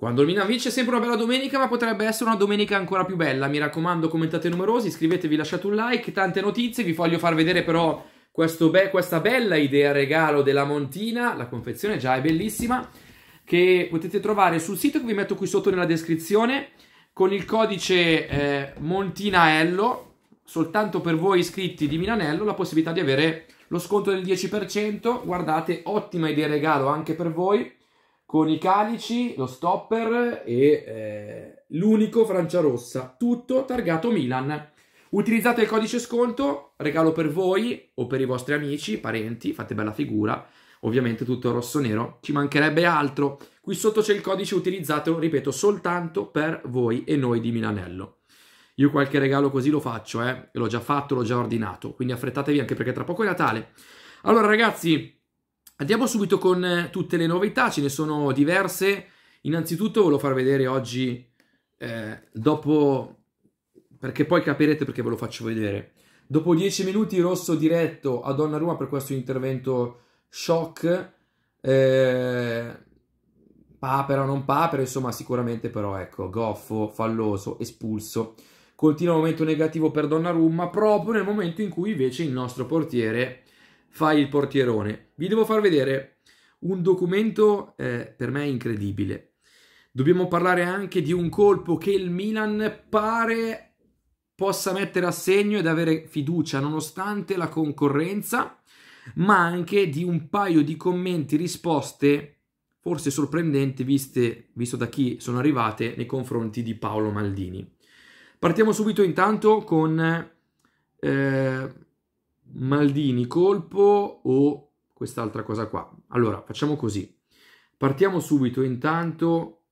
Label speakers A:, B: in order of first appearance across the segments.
A: Quando il Milan vince è sempre una bella domenica, ma potrebbe essere una domenica ancora più bella. Mi raccomando, commentate numerosi, iscrivetevi, lasciate un like, tante notizie. Vi voglio far vedere però be questa bella idea regalo della Montina, la confezione già è bellissima, che potete trovare sul sito che vi metto qui sotto nella descrizione con il codice eh, Montinaello, soltanto per voi iscritti di Milanello, la possibilità di avere lo sconto del 10%. Guardate, ottima idea regalo anche per voi con i calici, lo stopper e eh, l'unico Rossa, tutto targato Milan. Utilizzate il codice sconto, regalo per voi o per i vostri amici, parenti, fate bella figura, ovviamente tutto rosso-nero, ci mancherebbe altro. Qui sotto c'è il codice, utilizzato, ripeto, soltanto per voi e noi di Milanello. Io qualche regalo così lo faccio, eh? l'ho già fatto, l'ho già ordinato, quindi affrettatevi anche perché tra poco è Natale. Allora ragazzi, Andiamo subito con eh, tutte le novità, ce ne sono diverse. Innanzitutto ve lo far vedere oggi, eh, dopo, perché poi capirete perché ve lo faccio vedere. Dopo 10 minuti rosso diretto a Donnarumma per questo intervento shock, eh, papera o non papera, insomma sicuramente però ecco, goffo, falloso, espulso. Continua un momento negativo per Donnarumma proprio nel momento in cui invece il nostro portiere fai il portierone. Vi devo far vedere un documento eh, per me incredibile. Dobbiamo parlare anche di un colpo che il Milan pare possa mettere a segno ed avere fiducia nonostante la concorrenza, ma anche di un paio di commenti, risposte forse sorprendenti viste, visto da chi sono arrivate nei confronti di Paolo Maldini. Partiamo subito intanto con eh, Maldini colpo o quest'altra cosa qua. Allora, facciamo così. Partiamo subito intanto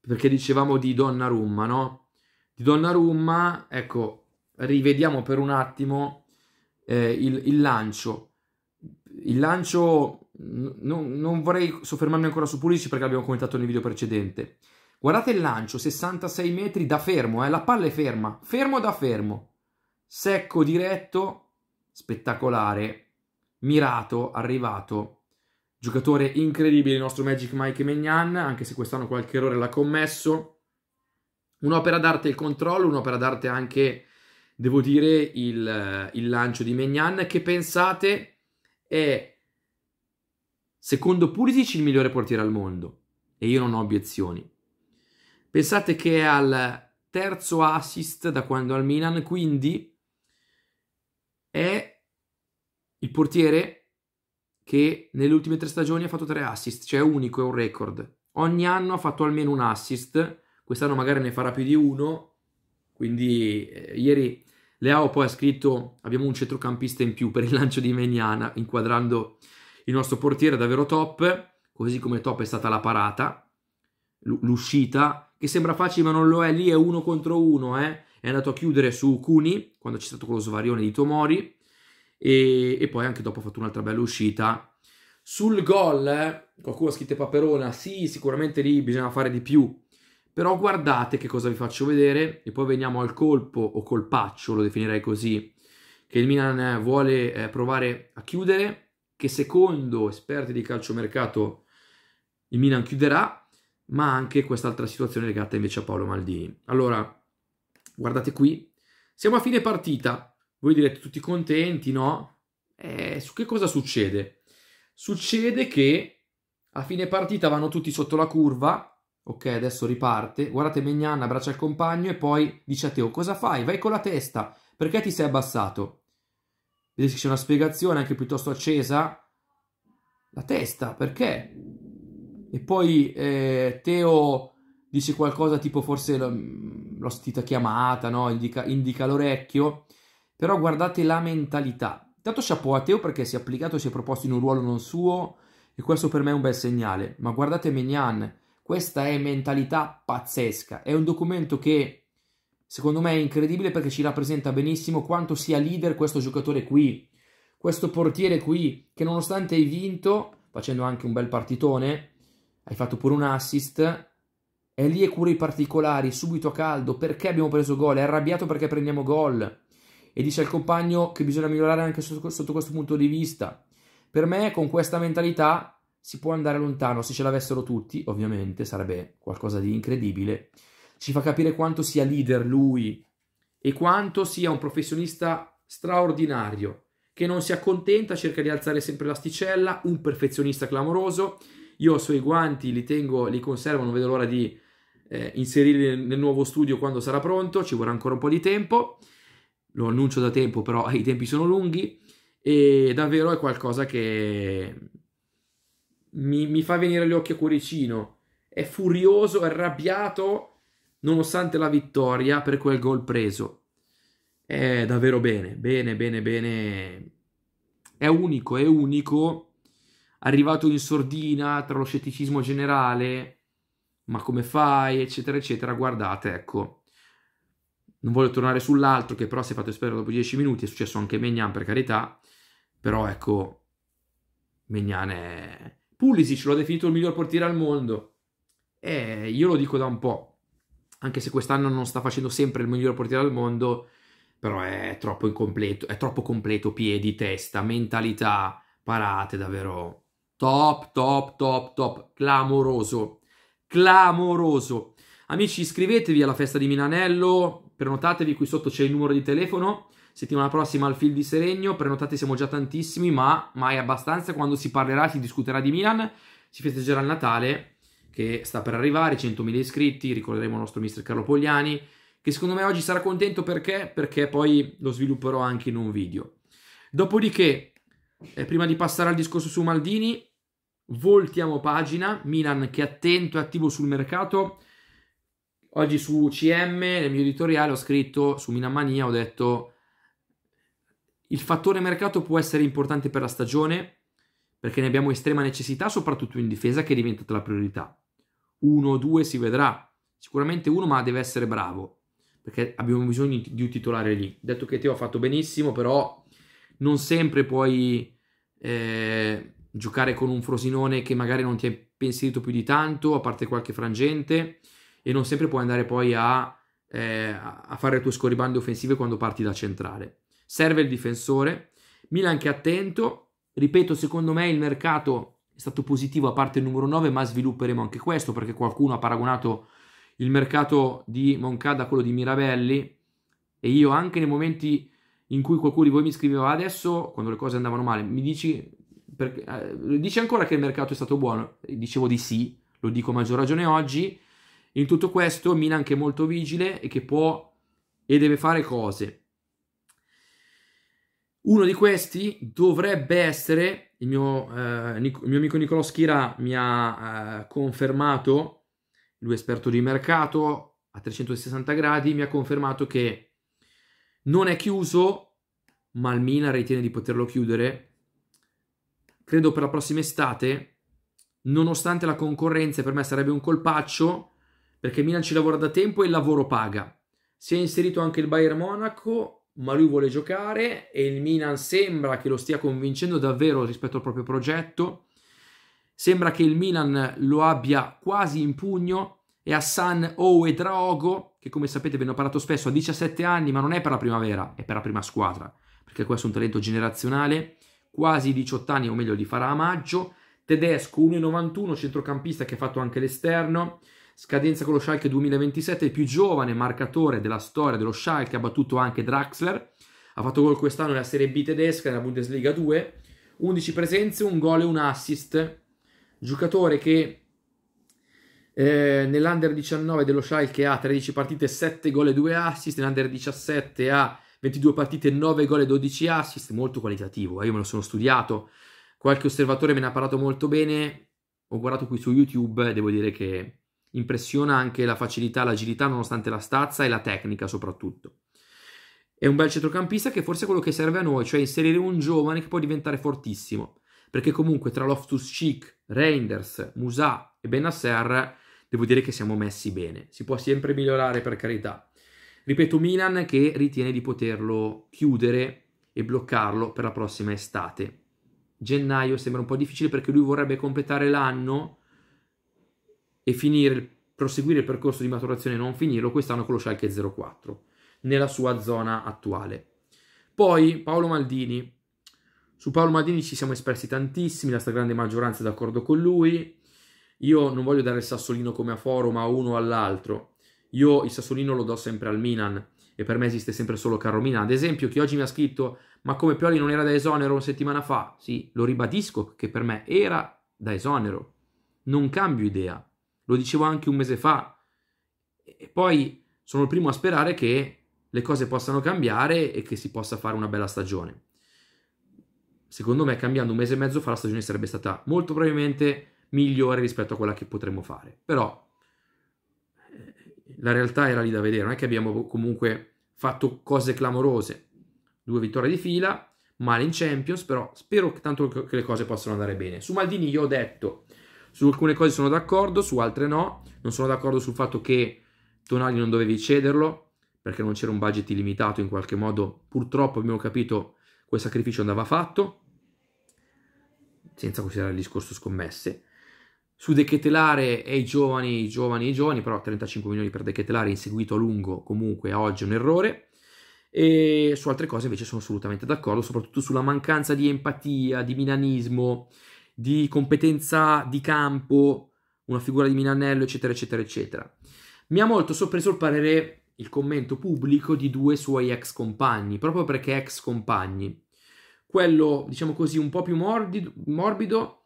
A: perché dicevamo di Donnarumma, no? Di Donnarumma, ecco, rivediamo per un attimo eh, il, il, lancio. Il lancio, non, non vorrei soffermarmi ancora su Pulisci perché l'abbiamo commentato nel video precedente. Guardate il lancio, 66 metri da fermo, eh? la palla è ferma, fermo da fermo secco, diretto, spettacolare, mirato, arrivato. Giocatore incredibile il nostro Magic Mike Megnan, anche se quest'anno qualche errore l'ha commesso. Un'opera d'arte il controllo, un'opera d'arte anche, devo dire, il, il lancio di Megnan, che pensate è, secondo Pulisic, il migliore portiere al mondo. E io non ho obiezioni. Pensate che è al terzo assist da quando al Milan, quindi è il portiere che nelle ultime tre stagioni ha fatto tre assist, cioè è unico, è un record. Ogni anno ha fatto almeno un assist, quest'anno magari ne farà più di uno, quindi eh, ieri Leao poi ha scritto abbiamo un centrocampista in più per il lancio di Meniana, inquadrando il nostro portiere davvero top, così come top è stata la parata, l'uscita, che sembra facile ma non lo è, lì è uno contro uno, eh è andato a chiudere su Cuni quando c'è stato quello svarione di Tomori e, e poi anche dopo ha fatto un'altra bella uscita sul gol, eh, qualcuno ha scritto Paperona, sì, sicuramente lì bisogna fare di più, però guardate che cosa vi faccio vedere e poi veniamo al colpo o colpaccio, lo definirei così, che il Milan eh, vuole eh, provare a chiudere, che secondo esperti di calciomercato il Milan chiuderà, ma anche quest'altra situazione legata invece a Paolo Maldini. Allora, guardate qui, siamo a fine partita, voi direte tutti contenti, no? Eh, su che cosa succede? Succede che a fine partita vanno tutti sotto la curva, ok adesso riparte, guardate Megnan abbraccia il compagno e poi dice a Teo cosa fai? Vai con la testa, perché ti sei abbassato? Vedete che c'è una spiegazione anche piuttosto accesa? La testa, perché? E poi eh, Teo dice qualcosa tipo forse l'ho sentita chiamata, no? indica, indica l'orecchio, però guardate la mentalità. Tanto chapeau a Teo perché si è applicato si è proposto in un ruolo non suo e questo per me è un bel segnale, ma guardate Mignan, questa è mentalità pazzesca, è un documento che secondo me è incredibile perché ci rappresenta benissimo quanto sia leader questo giocatore qui, questo portiere qui che nonostante hai vinto, facendo anche un bel partitone, hai fatto pure un assist, è lì e cura i particolari, subito a caldo, perché abbiamo preso gol, è arrabbiato perché prendiamo gol e dice al compagno che bisogna migliorare anche sotto, sotto questo punto di vista. Per me con questa mentalità si può andare lontano, se ce l'avessero tutti, ovviamente sarebbe qualcosa di incredibile. Ci fa capire quanto sia leader lui e quanto sia un professionista straordinario, che non si accontenta, cerca di alzare sempre l'asticella, un perfezionista clamoroso. Io ho i suoi guanti, li tengo, li conservo, non vedo l'ora di eh, inserirli nel nuovo studio quando sarà pronto, ci vorrà ancora un po' di tempo, lo annuncio da tempo però i tempi sono lunghi e davvero è qualcosa che mi, mi fa venire gli occhi a cuoricino, è furioso, è arrabbiato nonostante la vittoria per quel gol preso. È davvero bene, bene, bene, bene. È unico, è unico, arrivato in sordina tra lo scetticismo generale ma come fai, eccetera, eccetera, guardate, ecco, non voglio tornare sull'altro che però si è fatto esperto dopo 10 minuti, è successo anche Megnan per carità, però ecco, Megnan è... Pulisic l'ho definito il miglior portiere al mondo, e io lo dico da un po', anche se quest'anno non sta facendo sempre il miglior portiere al mondo, però è troppo incompleto, è troppo completo, piedi, testa, mentalità, parate, davvero top, top, top, top, clamoroso clamoroso. Amici, iscrivetevi alla festa di Milanello, prenotatevi qui sotto c'è il numero di telefono. Settimana prossima al Field di Seregno, prenotate siamo già tantissimi, ma mai abbastanza. Quando si parlerà, si discuterà di Milan, si festeggerà il Natale che sta per arrivare, 100.000 iscritti, ricorderemo il nostro mister Carlo Pogliani, che secondo me oggi sarà contento perché? Perché poi lo svilupperò anche in un video. Dopodiché, eh, prima di passare al discorso su Maldini, Voltiamo pagina, Milan che è attento e attivo sul mercato. Oggi su CM, nel mio editoriale, ho scritto su Milan Mania, ho detto il fattore mercato può essere importante per la stagione perché ne abbiamo estrema necessità, soprattutto in difesa che è diventata la priorità. Uno o due si vedrà, sicuramente uno ma deve essere bravo perché abbiamo bisogno di un titolare lì. Detto che Teo ha fatto benissimo, però non sempre puoi eh, giocare con un Frosinone che magari non ti è pensato più di tanto, a parte qualche frangente, e non sempre puoi andare poi a, eh, a fare le tue scorribande offensive quando parti da centrale. Serve il difensore, Milan che è attento, ripeto, secondo me il mercato è stato positivo a parte il numero 9, ma svilupperemo anche questo perché qualcuno ha paragonato il mercato di Moncada a quello di Mirabelli e io anche nei momenti in cui qualcuno di voi mi scriveva adesso, quando le cose andavano male, mi dici perché, eh, dice ancora che il mercato è stato buono, dicevo di sì, lo dico a maggior ragione oggi. In tutto questo Milan che è molto vigile e che può e deve fare cose. Uno di questi dovrebbe essere, il mio, eh, il mio amico Nicolò Schira mi ha eh, confermato, lui è esperto di mercato a 360 gradi, mi ha confermato che non è chiuso, ma il Milan ritiene di poterlo chiudere credo per la prossima estate, nonostante la concorrenza, per me sarebbe un colpaccio perché Milan ci lavora da tempo e il lavoro paga. Si è inserito anche il Bayern Monaco, ma lui vuole giocare e il Milan sembra che lo stia convincendo davvero rispetto al proprio progetto. Sembra che il Milan lo abbia quasi in pugno e Hassan Draogo, che come sapete ve ne ho parlato spesso, ha 17 anni, ma non è per la primavera, è per la prima squadra, perché questo è un talento generazionale quasi 18 anni, o meglio li farà a maggio, tedesco 1,91, centrocampista che ha fatto anche l'esterno, scadenza con lo Schalke 2027, il più giovane marcatore della storia dello Schalke, ha battuto anche Draxler, ha fatto gol quest'anno nella Serie B tedesca, nella Bundesliga 2, 11 presenze, un gol e un assist, giocatore che eh, nell'Under 19 dello Schalke ha 13 partite, 7 gol e 2 assist, nell'Under 17 ha 22 partite, 9 gol e 12 assist, molto qualitativo, eh? io me lo sono studiato, qualche osservatore me ne ha parlato molto bene, ho guardato qui su YouTube, devo dire che impressiona anche la facilità, l'agilità nonostante la stazza e la tecnica soprattutto. È un bel centrocampista che forse è quello che serve a noi, cioè inserire un giovane che può diventare fortissimo, perché comunque tra Loftus-Cheek, Reinders, Musà e Benasser devo dire che siamo messi bene. Si può sempre migliorare per carità, Ripeto, Milan che ritiene di poterlo chiudere e bloccarlo per la prossima estate. Gennaio sembra un po' difficile perché lui vorrebbe completare l'anno e finire, proseguire il percorso di maturazione e non finirlo quest'anno con lo Schalke 04 nella sua zona attuale. Poi Paolo Maldini. Su Paolo Maldini ci siamo espressi tantissimi, la stragrande maggioranza è d'accordo con lui. Io non voglio dare il sassolino come a foro, ma uno all'altro. Io il Sassolino lo do sempre al Milan e per me esiste sempre solo Milan. Ad esempio, chi oggi mi ha scritto: Ma come Pioli non era da esonero una settimana fa? Sì, lo ribadisco che per me era da esonero. Non cambio idea. Lo dicevo anche un mese fa. E poi sono il primo a sperare che le cose possano cambiare e che si possa fare una bella stagione. Secondo me, cambiando un mese e mezzo fa, la stagione sarebbe stata molto probabilmente migliore rispetto a quella che potremmo fare. Però la realtà era lì da vedere, non è che abbiamo comunque fatto cose clamorose, due vittorie di fila, male in Champions, però spero che tanto che le cose possano andare bene. Su Maldini io ho detto, su alcune cose sono d'accordo, su altre no, non sono d'accordo sul fatto che Tonali non dovevi cederlo, perché non c'era un budget illimitato in qualche modo, purtroppo abbiamo capito quel sacrificio andava fatto, senza considerare il discorso scommesse, su De Ketelare e i giovani, i giovani i giovani, però 35 milioni per De Ketelare inseguito a lungo comunque a oggi è un errore. E su altre cose invece sono assolutamente d'accordo, soprattutto sulla mancanza di empatia, di minanismo, di competenza di campo, una figura di Minanello, eccetera, eccetera, eccetera. Mi ha molto sorpreso il parere, il commento pubblico di due suoi ex compagni, proprio perché ex compagni. Quello, diciamo così, un po' più morbido, morbido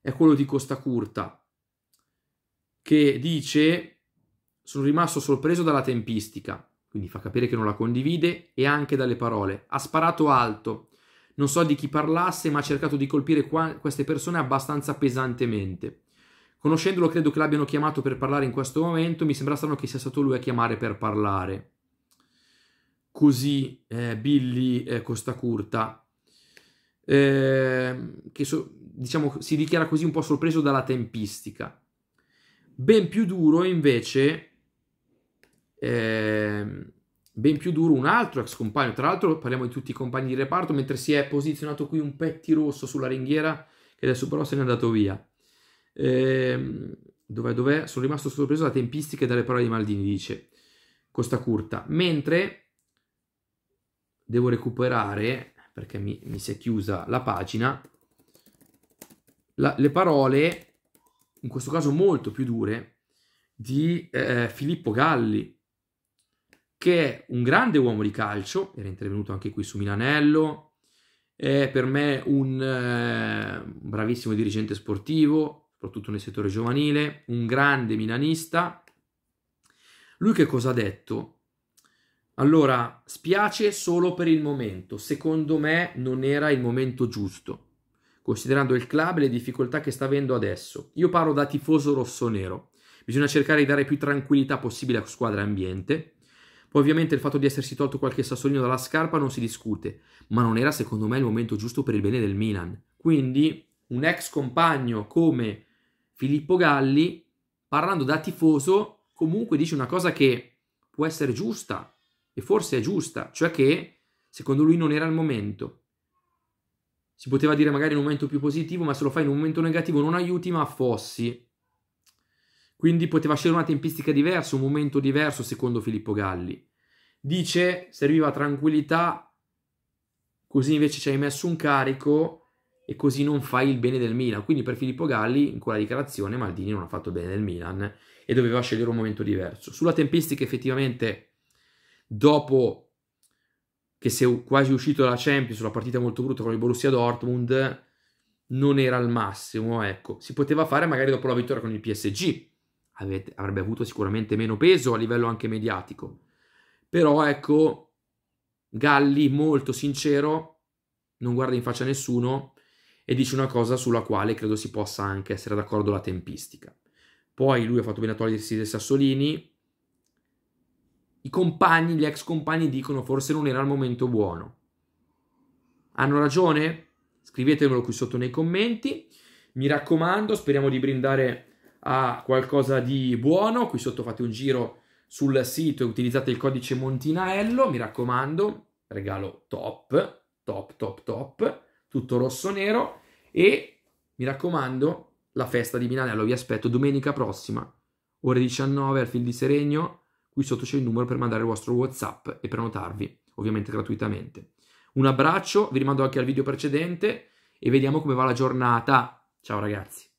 A: è quello di Costa Curta, che dice sono rimasto sorpreso dalla tempistica, quindi fa capire che non la condivide, e anche dalle parole. Ha sparato alto, non so di chi parlasse, ma ha cercato di colpire qua- queste persone abbastanza pesantemente. Conoscendolo credo che l'abbiano chiamato per parlare in questo momento, mi sembra strano che sia stato lui a chiamare per parlare. Così eh, Billy eh, Curta Ehm, che so, diciamo, si dichiara così un po' sorpreso dalla tempistica. Ben più duro invece, eh, ben più duro un altro ex compagno, tra l'altro parliamo di tutti i compagni di reparto, mentre si è posizionato qui un petti rosso sulla ringhiera che adesso però se n'è andato via. Eh, dov'è, dov'è? Sono rimasto sorpreso dalla tempistica e dalle parole di Maldini, dice Costa Curta. Mentre devo recuperare perché mi, mi si è chiusa la pagina, la, le parole, in questo caso molto più dure, di eh, Filippo Galli, che è un grande uomo di calcio, era intervenuto anche qui su Milanello, è per me un eh, bravissimo dirigente sportivo, soprattutto nel settore giovanile, un grande milanista. Lui che cosa ha detto? Allora, spiace solo per il momento. Secondo me non era il momento giusto, considerando il club e le difficoltà che sta avendo adesso. Io parlo da tifoso rossonero. Bisogna cercare di dare più tranquillità possibile a squadra e ambiente. Poi ovviamente il fatto di essersi tolto qualche sassolino dalla scarpa non si discute, ma non era secondo me il momento giusto per il bene del Milan. Quindi un ex compagno come Filippo Galli, parlando da tifoso, comunque dice una cosa che può essere giusta, e forse è giusta, cioè che secondo lui non era il momento. Si poteva dire magari in un momento più positivo, ma se lo fai in un momento negativo non aiuti, ma affossi. Quindi poteva scegliere una tempistica diversa, un momento diverso, secondo Filippo Galli. Dice serviva tranquillità, così invece ci hai messo un carico e così non fai il bene del Milan. Quindi per Filippo Galli, in quella dichiarazione, Maldini non ha fatto bene del Milan e doveva scegliere un momento diverso. Sulla tempistica effettivamente dopo che si è quasi uscito dalla Champions, una partita molto brutta con il Borussia Dortmund, non era al massimo, ecco. Si poteva fare magari dopo la vittoria con il PSG, Avete, avrebbe avuto sicuramente meno peso a livello anche mediatico. Però ecco, Galli molto sincero, non guarda in faccia a nessuno e dice una cosa sulla quale credo si possa anche essere d'accordo la tempistica. Poi lui ha fatto bene a togliersi dei Sassolini, i compagni, gli ex compagni dicono forse non era il momento buono. Hanno ragione? Scrivetemelo qui sotto nei commenti. Mi raccomando, speriamo di brindare a qualcosa di buono. Qui sotto fate un giro sul sito e utilizzate il codice Montinaello. Mi raccomando, regalo top, top, top, top, tutto rosso-nero. E mi raccomando, la festa di Minanello vi aspetto domenica prossima, ore 19 al Fil di Seregno Qui sotto c'è il numero per mandare il vostro WhatsApp e prenotarvi, ovviamente gratuitamente. Un abbraccio, vi rimando anche al video precedente e vediamo come va la giornata. Ciao ragazzi.